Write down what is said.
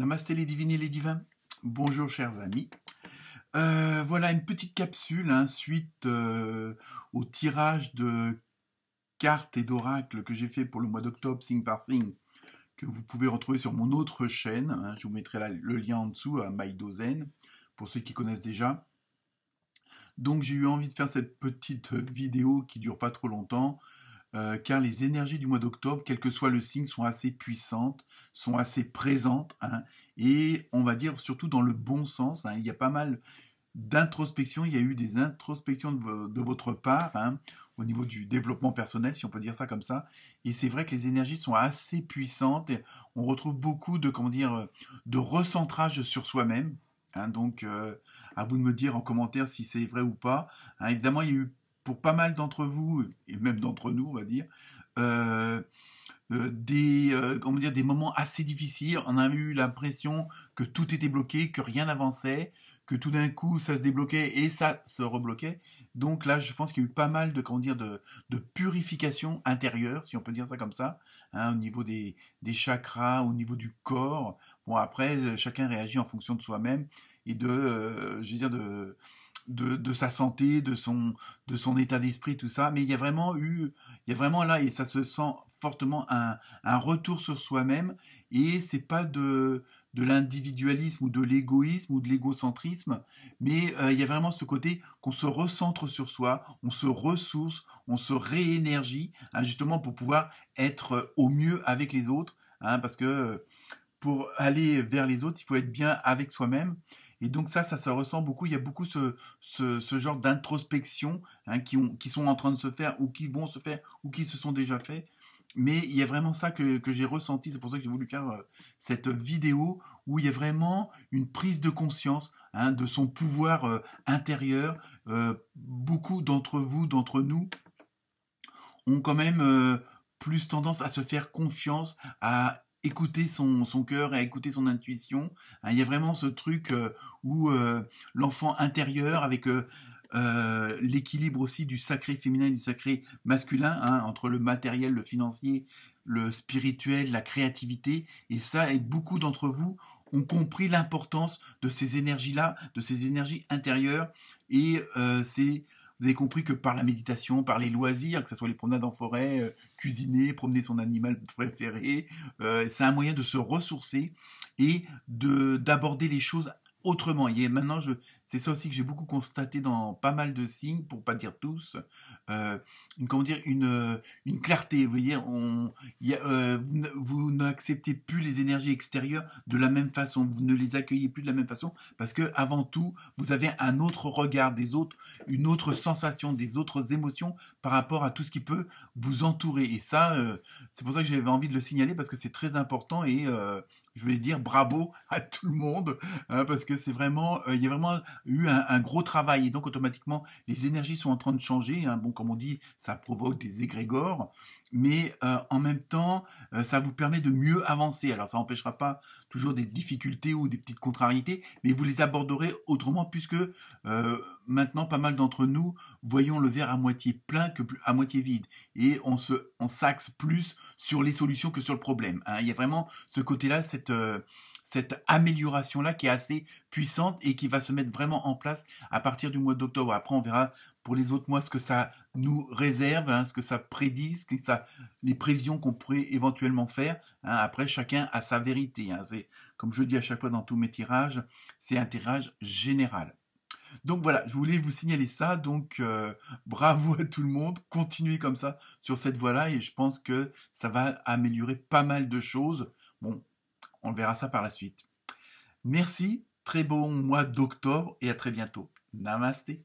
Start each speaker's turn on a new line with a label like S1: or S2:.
S1: Namasté les divines et les divins. Bonjour chers amis. Euh, voilà une petite capsule hein, suite euh, au tirage de cartes et d'oracles que j'ai fait pour le mois d'octobre, Sing par Sing, que vous pouvez retrouver sur mon autre chaîne. Hein. je vous mettrai le lien en dessous à euh, MyDozen, pour ceux qui connaissent déjà. Donc j'ai eu envie de faire cette petite vidéo qui dure pas trop longtemps, euh, car les énergies du mois d'octobre, quel que soit le signe, sont assez puissantes, sont assez présentes, hein, et on va dire surtout dans le bon sens. Hein, il y a pas mal d'introspection, il y a eu des introspections de, votre part hein, au niveau du développement personnel, si on peut dire ça comme ça. Et c'est vrai que les énergies sont assez puissantes. on retrouve beaucoup de comment dire de recentrage sur soi-même. Hein. donc, euh, à vous de me dire en commentaire si c'est vrai ou pas. évidemment, il y a eu pas mal d'entre vous, et même d'entre nous, on va dire, euh, euh, des, euh, comment dire, des moments assez difficiles. On a eu l'impression que tout était bloqué, que rien n'avançait, que tout d'un coup ça se débloquait et ça se rebloquait. Donc là, je pense qu'il y a eu pas mal de, comment dire, de, purification intérieure, si on peut dire ça comme ça, hein, au niveau des, des chakras, au niveau du corps. Bon, après, chacun réagit en fonction de soi-même et de, je veux dire, de, de, sa santé, de son, de son état d'esprit, tout ça. Mais il y a vraiment eu, il y a vraiment là, et ça se sent fortement un, retour sur soi-même. Et c'est pas de, de l'individualisme ou de l'égoïsme ou de l'égocentrisme, mais euh, il y a vraiment ce côté qu'on se recentre sur soi, on se ressource, on se réénergie, hein, justement pour pouvoir être euh, au mieux avec les autres, hein, parce que euh, pour aller vers les autres, il faut être bien avec soi-même. Et donc ça, ça se ressent beaucoup. Il y a beaucoup ce, genre d'introspection hein, qui, qui sont en train de se faire ou qui vont se faire ou qui se sont déjà faits. Mais il y a vraiment ça que, j'ai ressenti. C'est pour ça que j'ai voulu faire euh, cette vidéo où il y a vraiment une prise de conscience hein, de son pouvoir euh, intérieur. Euh, beaucoup d'entre vous, d'entre nous, ont quand même plus tendance à se faire confiance, à écouter son, son cœur et écouter son intuition. Hein, il y a vraiment ce truc euh, où euh, l'enfant intérieur avec euh, l'équilibre aussi du sacré féminin et du sacré masculin, hein, entre le matériel, le financier, le spirituel, la créativité. Et ça, et beaucoup d'entre vous ont compris l'importance de ces énergies-là, de ces énergies intérieures. Et c'est vous avez compris que par la méditation, par les loisirs, que ce soit les promenades en forêt, euh, cuisiner, promener son animal préféré, euh, c'est un moyen de se ressourcer et de d'aborder les choses autrement. a maintenant, je, c'est ça aussi que j'ai beaucoup constaté dans pas mal de signes, pour pas dire tous, euh, une, comment dire, une, euh, une clarté. Vous voyez, on, y a, euh, vous n'acceptez plus les énergies extérieures de la même façon, vous ne les accueillez plus de la même façon, parce que avant tout, vous avez un autre regard des autres, une autre sensation, des autres émotions par rapport à tout ce qui peut vous entourer. Et ça, euh, c'est pour ça que j'avais envie de le signaler, parce que c'est très important et je vais dire bravo à tout le monde hein, parce que c'est vraiment euh, il y a vraiment eu un, gros travail et donc automatiquement les énergies sont en train de changer hein. bon comme on dit ça provoque des égrégores mais euh, en même temps euh, ça vous permet de mieux avancer alors ça n'empêchera pas toujours des difficultés ou des petites contrariétés, mais vous les aborderez autrement puisque euh, maintenant pas mal d'entre nous voyons le verre à moitié plein que à moitié vide et on se on s'axe plus sur les solutions que sur le problème. Hein. Il y a vraiment ce côté-là, cette euh, cette amélioration-là qui est assez puissante et qui va se mettre vraiment en place à partir du mois d'octobre. Après, on verra pour les autres mois ce que ça nous réserve, hein, ce que ça prédit, les prévisions qu'on pourrait éventuellement faire. Hein. Après, chacun a sa vérité. Hein. comme je dis à chaque fois dans tous mes tirages, c'est un tirage général. Donc voilà, je voulais vous signaler ça. Donc euh, bravo à tout le monde. Continuez comme ça sur cette voie-là et je pense que ça va améliorer pas mal de choses. Bon, on verra ça par la suite. Merci, très bon mois d'octobre et à très bientôt. Namasté.